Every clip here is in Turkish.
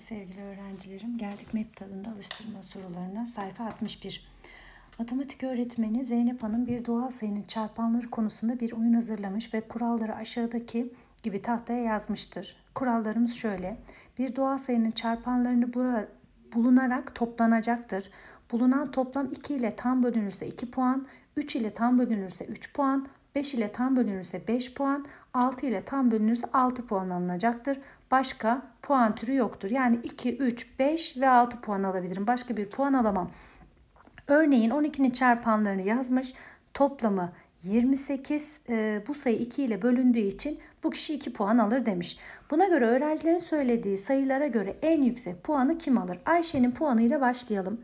sevgili öğrencilerim. Geldik MEP tadında alıştırma sorularına sayfa 61. Matematik öğretmeni Zeynep Hanım bir doğal sayının çarpanları konusunda bir oyun hazırlamış ve kuralları aşağıdaki gibi tahtaya yazmıştır. Kurallarımız şöyle. Bir doğal sayının çarpanlarını bulunarak toplanacaktır. Bulunan toplam 2 ile tam bölünürse 2 puan, 3 ile tam bölünürse 3 puan, 5 ile tam bölünürse 5 puan, 6 ile tam bölünürse 6 puan alınacaktır. Başka puan türü yoktur. Yani 2, 3, 5 ve 6 puan alabilirim. Başka bir puan alamam. Örneğin 12'nin çarpanlarını yazmış. Toplamı 28 e, bu sayı 2 ile bölündüğü için bu kişi 2 puan alır demiş. Buna göre öğrencilerin söylediği sayılara göre en yüksek puanı kim alır? Ayşe'nin puanıyla başlayalım.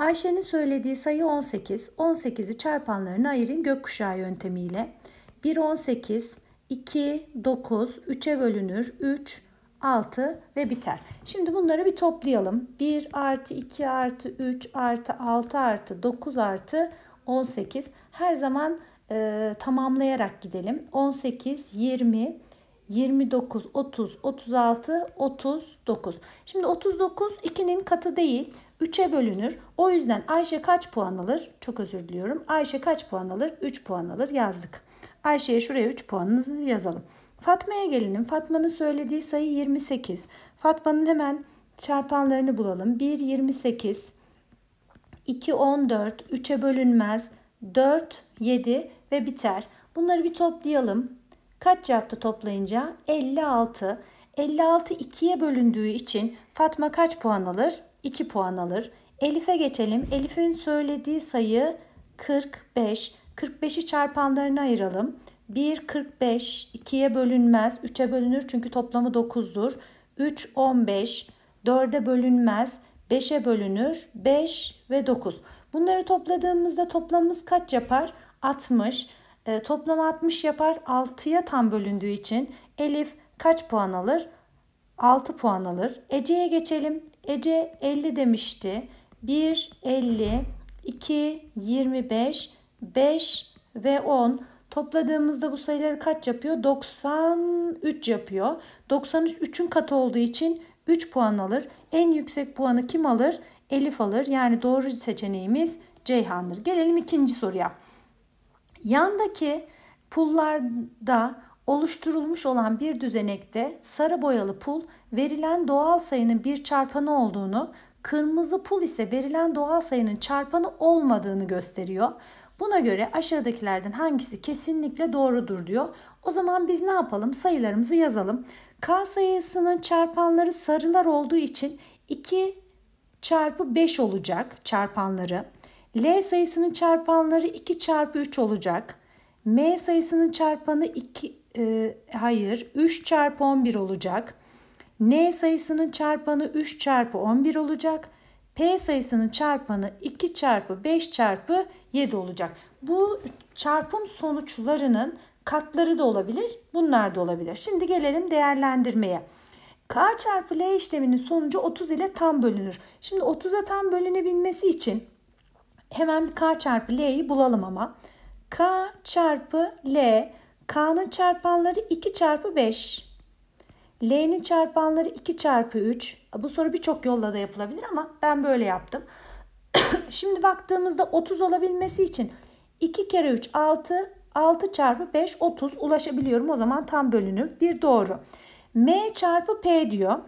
Ayşe'nin söylediği sayı 18. 18'i çarpanlarını ayırın gökkuşağı yöntemiyle. 1 18, 2 9, 3'e bölünür, 3 6 ve biter. Şimdi bunları bir toplayalım. 1 artı 2 artı 3 artı 6 artı 9 artı 18. Her zaman e, tamamlayarak gidelim. 18, 20, 29, 30, 36, 39. Şimdi 39 2'nin katı değil. 3'e bölünür. O yüzden Ayşe kaç puan alır? Çok özür diliyorum. Ayşe kaç puan alır? 3 puan alır yazdık. Ayşe'ye şuraya 3 puanınızı yazalım. Fatma'ya gelinin. Fatma'nın söylediği sayı 28. Fatma'nın hemen çarpanlarını bulalım. 1 28, 2 14, 3'e bölünmez, 4 7 ve biter. Bunları bir toplayalım. Kaç yaptı toplayınca? 56. 56 2'ye bölündüğü için Fatma kaç puan alır? 2 puan alır. Elif'e geçelim. Elif'in söylediği sayı 45. 45'i çarpanlarına ayıralım. 1 45, 2'ye bölünmez, 3'e bölünür çünkü toplamı 9'dur. 3 15, 4'e bölünmez, 5'e bölünür, 5 ve 9. Bunları topladığımızda toplamımız kaç yapar? 60. E, ee, toplam 60 yapar. 6'ya tam bölündüğü için Elif kaç puan alır? 6 puan alır. Ece'ye geçelim. Ece 50 demişti. 1, 50, 2, 25, 5 ve 10. Topladığımızda bu sayıları kaç yapıyor? 93 yapıyor. 93 3'ün katı olduğu için 3 puan alır. En yüksek puanı kim alır? Elif alır. Yani doğru seçeneğimiz Ceyhan'dır. Gelelim ikinci soruya. Yandaki pullarda Oluşturulmuş olan bir düzenekte sarı boyalı pul verilen doğal sayının bir çarpanı olduğunu, kırmızı pul ise verilen doğal sayının çarpanı olmadığını gösteriyor. Buna göre aşağıdakilerden hangisi kesinlikle doğrudur diyor. O zaman biz ne yapalım? Sayılarımızı yazalım. K sayısının çarpanları sarılar olduğu için 2 çarpı 5 olacak çarpanları. L sayısının çarpanları 2 çarpı 3 olacak. M sayısının çarpanı 2 e, hayır 3 çarpı 11 olacak. N sayısının çarpanı 3 çarpı 11 olacak. P sayısının çarpanı 2 çarpı 5 çarpı 7 olacak. Bu çarpım sonuçlarının katları da olabilir, bunlar da olabilir. Şimdi gelelim değerlendirmeye. K çarpı L işleminin sonucu 30 ile tam bölünür. Şimdi 30'a tam bölünebilmesi için hemen bir K çarpı L'yi bulalım ama. K çarpı L K'nın çarpanları 2 çarpı 5. L'nin çarpanları 2 çarpı 3. Bu soru birçok yolla da yapılabilir ama ben böyle yaptım. Şimdi baktığımızda 30 olabilmesi için 2 kere 3 6, 6 çarpı 5 30 ulaşabiliyorum. O zaman tam bölünüm. Bir doğru. M çarpı P diyor.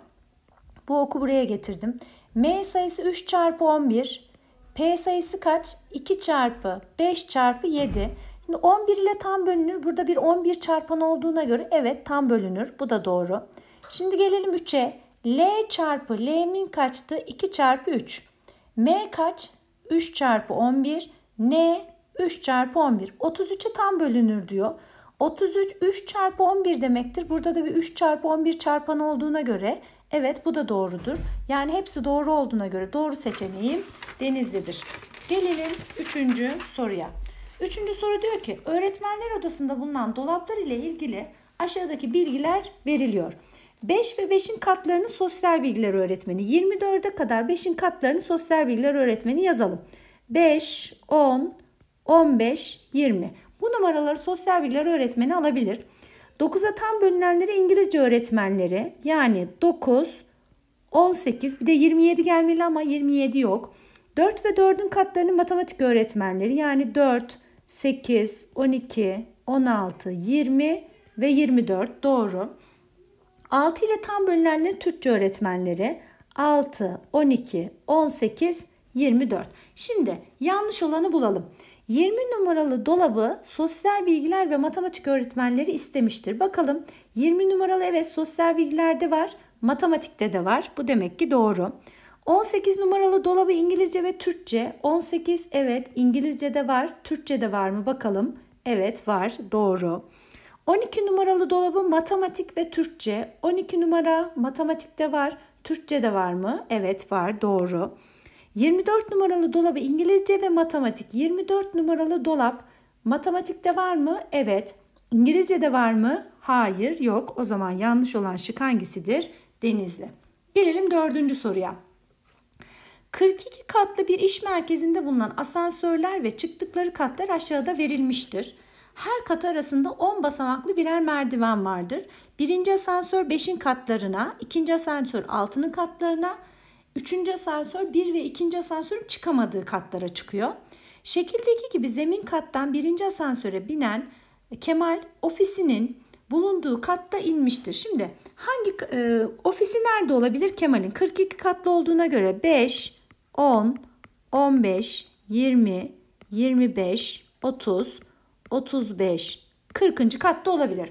Bu oku buraya getirdim. M sayısı 3 çarpı 11. P sayısı kaç? 2 çarpı 5 çarpı 7. Şimdi 11 ile tam bölünür. Burada bir 11 çarpan olduğuna göre evet tam bölünür. Bu da doğru. Şimdi gelelim 3'e. L çarpı L'min kaçtı? 2 çarpı 3. M kaç? 3 çarpı 11. N 3 çarpı 11. 33'e tam bölünür diyor. 33 3 çarpı 11 demektir. Burada da bir 3 çarpı 11 çarpan olduğuna göre evet bu da doğrudur. Yani hepsi doğru olduğuna göre doğru seçeneğim Denizli'dir. Gelelim 3. soruya. Üçüncü soru diyor ki öğretmenler odasında bulunan dolaplar ile ilgili aşağıdaki bilgiler veriliyor. 5 ve 5'in katlarını sosyal bilgiler öğretmeni 24'e kadar 5'in katlarını sosyal bilgiler öğretmeni yazalım. 5, 10, 15, 20. Bu numaraları sosyal bilgiler öğretmeni alabilir. 9'a tam bölünenleri İngilizce öğretmenleri yani 9, 18 bir de 27 gelmeli ama 27 yok. 4 ve 4'ün katlarını matematik öğretmenleri yani 4, 8, 12, 16, 20 ve 24 doğru. 6 ile tam bölünenlerin Türkçe öğretmenleri 6, 12, 18, 24. Şimdi yanlış olanı bulalım. 20 numaralı dolabı sosyal bilgiler ve matematik öğretmenleri istemiştir. Bakalım 20 numaralı evet sosyal bilgilerde var, matematikte de var. Bu demek ki doğru. 18 numaralı dolabı İngilizce ve Türkçe. 18 evet İngilizce de var. Türkçe de var mı bakalım. Evet var doğru. 12 numaralı dolabı matematik ve Türkçe. 12 numara matematik de var. Türkçe de var mı? Evet var doğru. 24 numaralı dolabı İngilizce ve matematik. 24 numaralı dolap matematik de var mı? Evet. İngilizce de var mı? Hayır yok. O zaman yanlış olan şık hangisidir? Denizli. Gelelim dördüncü soruya. 42 katlı bir iş merkezinde bulunan asansörler ve çıktıkları katlar aşağıda verilmiştir. Her kat arasında 10 basamaklı birer merdiven vardır. Birinci asansör 5'in katlarına, ikinci asansör 6'nın katlarına, üçüncü asansör 1 ve ikinci asansörün çıkamadığı katlara çıkıyor. Şekildeki gibi zemin kattan birinci asansöre binen Kemal ofisinin bulunduğu katta inmiştir. Şimdi hangi e, ofisi nerede olabilir Kemal'in? 42 katlı olduğuna göre 5, 10, 15, 20, 25, 30, 35, 40. katta olabilir.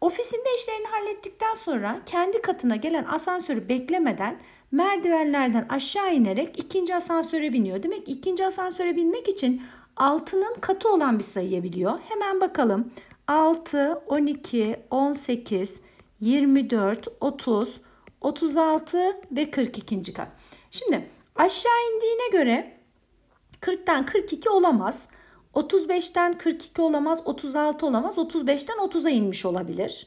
Ofisinde işlerini hallettikten sonra kendi katına gelen asansörü beklemeden merdivenlerden aşağı inerek ikinci asansöre biniyor. Demek ki ikinci asansöre binmek için altının katı olan bir sayıya biliyor. Hemen bakalım. 6, 12, 18, 24, 30, 36 ve 42. kat. Şimdi Aşağı indiğine göre 40'tan 42 olamaz. 35'ten 42 olamaz, 36 olamaz, 35'ten 30'a inmiş olabilir.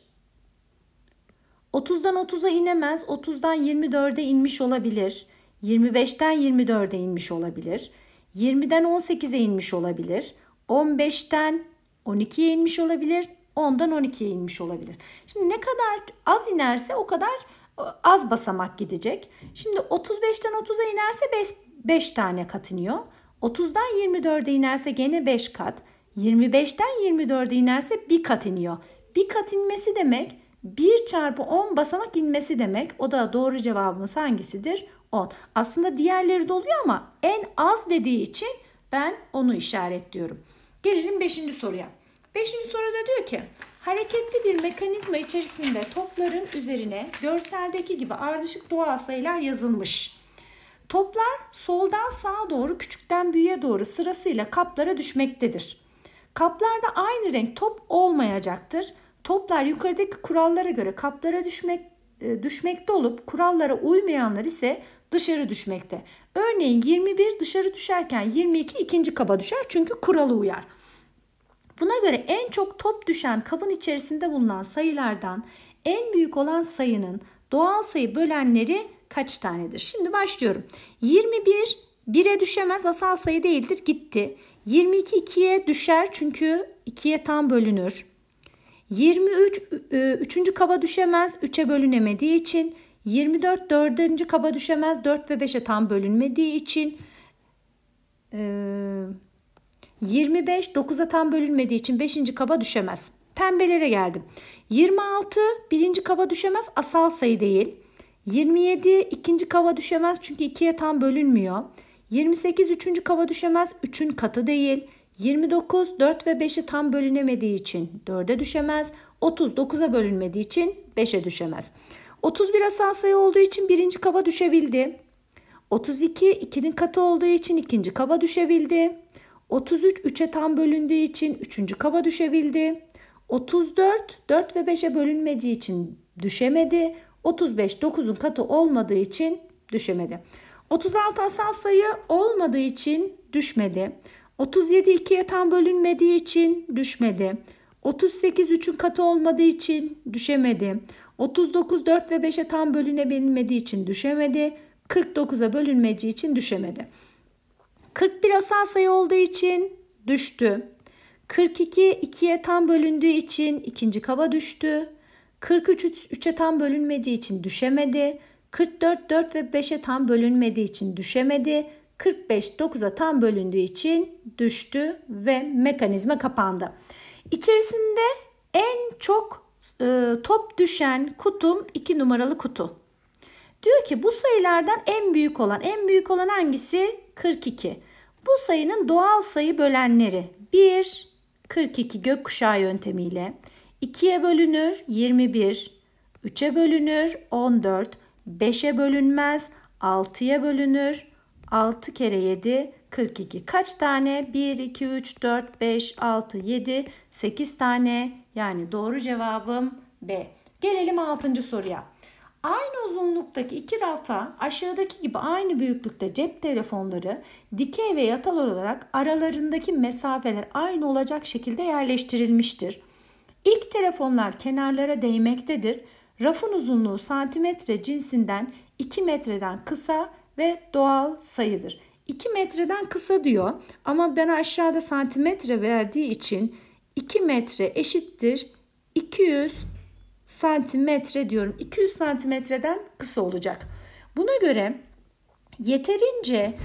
30'dan 30'a inemez, 30'dan 24'e inmiş olabilir. 25'ten 24'e inmiş olabilir. 20'den 18'e inmiş olabilir. 15'ten 12'ye inmiş olabilir. 10'dan 12'ye inmiş olabilir. Şimdi ne kadar az inerse o kadar az basamak gidecek. Şimdi 35'ten 30'a inerse 5, 5 tane kat iniyor. 30'dan 24'e inerse gene 5 kat. 25'ten 24'e inerse 1 kat iniyor. 1 kat inmesi demek 1 çarpı 10 basamak inmesi demek. O da doğru cevabımız hangisidir? 10. Aslında diğerleri doluyor ama en az dediği için ben onu işaretliyorum. Gelelim 5. soruya. 5. soruda diyor ki Hareketli bir mekanizma içerisinde topların üzerine görseldeki gibi ardışık doğal sayılar yazılmış. Toplar soldan sağa doğru küçükten büyüğe doğru sırasıyla kaplara düşmektedir. Kaplarda aynı renk top olmayacaktır. Toplar yukarıdaki kurallara göre kaplara düşmek, e, düşmekte olup kurallara uymayanlar ise dışarı düşmekte. Örneğin 21 dışarı düşerken 22 ikinci kaba düşer çünkü kuralı uyar. Buna göre en çok top düşen kabın içerisinde bulunan sayılardan en büyük olan sayının doğal sayı bölenleri kaç tanedir? Şimdi başlıyorum. 21 1'e düşemez asal sayı değildir gitti. 22 2'ye düşer çünkü 2'ye tam bölünür. 23 3. E, kaba düşemez 3'e bölünemediği için. 24 4. kaba düşemez 4 ve 5'e tam bölünmediği için. Ee, 25 9'a tam bölünmediği için 5. kaba düşemez. Pembelere geldim. 26 1. kaba düşemez asal sayı değil. 27 2. kaba düşemez çünkü 2'ye tam bölünmüyor. 28 3. kaba düşemez 3'ün katı değil. 29 4 ve 5'e tam bölünemediği için 4'e düşemez. 30 9'a bölünmediği için 5'e düşemez. 31 asal sayı olduğu için 1. kaba düşebildi. 32 2'nin katı olduğu için 2. kaba düşebildi. 33 3'e tam bölündüğü için 3. kaba düşebildi. 34 4 ve 5'e bölünmediği için düşemedi. 35 9'un katı olmadığı için düşemedi. 36 asal sayı olmadığı için düşmedi. 37 2'ye tam bölünmediği için düşmedi. 38 3'ün katı olmadığı için düşemedi. 39 4 ve 5'e tam bölünebilmediği için düşemedi. 49'a bölünmediği için düşemedi. 41 asal sayı olduğu için düştü. 42 2'ye tam bölündüğü için ikinci kaba düştü. 43 3'e tam bölünmediği için düşemedi. 44 4 ve 5'e tam bölünmediği için düşemedi. 45 9'a tam bölündüğü için düştü ve mekanizma kapandı. İçerisinde en çok e, top düşen kutum 2 numaralı kutu. Diyor ki bu sayılardan en büyük olan, en büyük olan hangisi? 42. Bu sayının doğal sayı bölenleri 1, 42 gökkuşağı yöntemiyle 2'ye bölünür 21, 3'e bölünür 14, 5'e bölünmez 6'ya bölünür 6 kere 7 42. Kaç tane? 1, 2, 3, 4, 5, 6, 7, 8 tane. Yani doğru cevabım B. Gelelim 6. soruya. Aynı uzunluktaki iki rafa aşağıdaki gibi aynı büyüklükte cep telefonları dikey ve yatal olarak aralarındaki mesafeler aynı olacak şekilde yerleştirilmiştir. İlk telefonlar kenarlara değmektedir. Rafın uzunluğu santimetre cinsinden 2 metreden kısa ve doğal sayıdır. 2 metreden kısa diyor ama ben aşağıda santimetre verdiği için 2 metre eşittir 200 santimetre diyorum. 200 santimetreden kısa olacak. Buna göre yeterince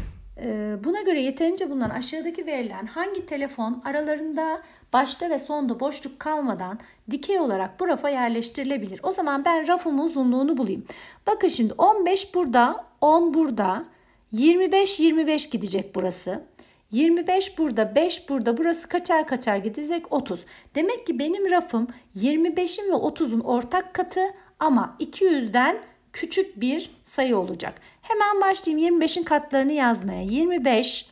e, buna göre yeterince bulunan aşağıdaki verilen hangi telefon aralarında başta ve sonda boşluk kalmadan dikey olarak bu rafa yerleştirilebilir. O zaman ben rafımın uzunluğunu bulayım. Bakın şimdi 15 burada, 10 burada, 25-25 gidecek burası. 25 burada, 5 burada. Burası kaçar kaçar gidecek 30. Demek ki benim rafım 25'in ve 30'un ortak katı ama 200'den küçük bir sayı olacak. Hemen başlayayım 25'in katlarını yazmaya. 25,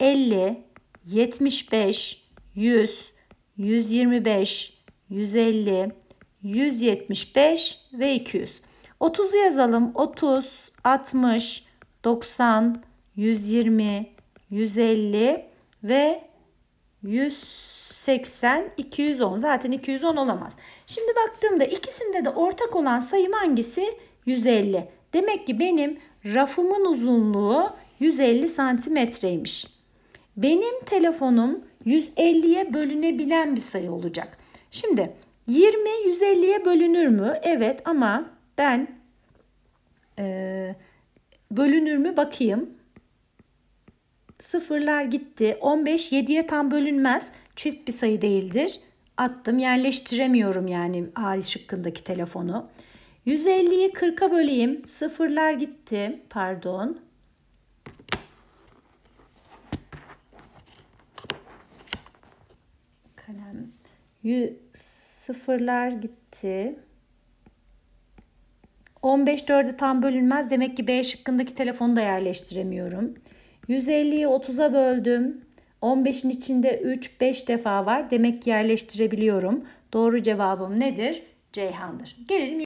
50, 75, 100, 125, 150, 175 ve 200. 30'u yazalım. 30, 60, 90, 120, 150 ve 180, 210. Zaten 210 olamaz. Şimdi baktığımda ikisinde de ortak olan sayım hangisi? 150. Demek ki benim rafımın uzunluğu 150 santimetreymiş. Benim telefonum 150'ye bölünebilen bir sayı olacak. Şimdi 20 150'ye bölünür mü? Evet ama ben e, bölünür mü bakayım. Sıfırlar gitti. 15 7'ye tam bölünmez. Çift bir sayı değildir. Attım yerleştiremiyorum yani A şıkkındaki telefonu. 150'yi 40'a böleyim. Sıfırlar gitti. Pardon. Kalem. Y sıfırlar gitti. 15 4'e tam bölünmez. Demek ki B şıkkındaki telefonu da yerleştiremiyorum. 150'yi 30'a böldüm. 15'in içinde 3, 5 defa var. Demek ki yerleştirebiliyorum. Doğru cevabım nedir? Ceyhan'dır. Gelelim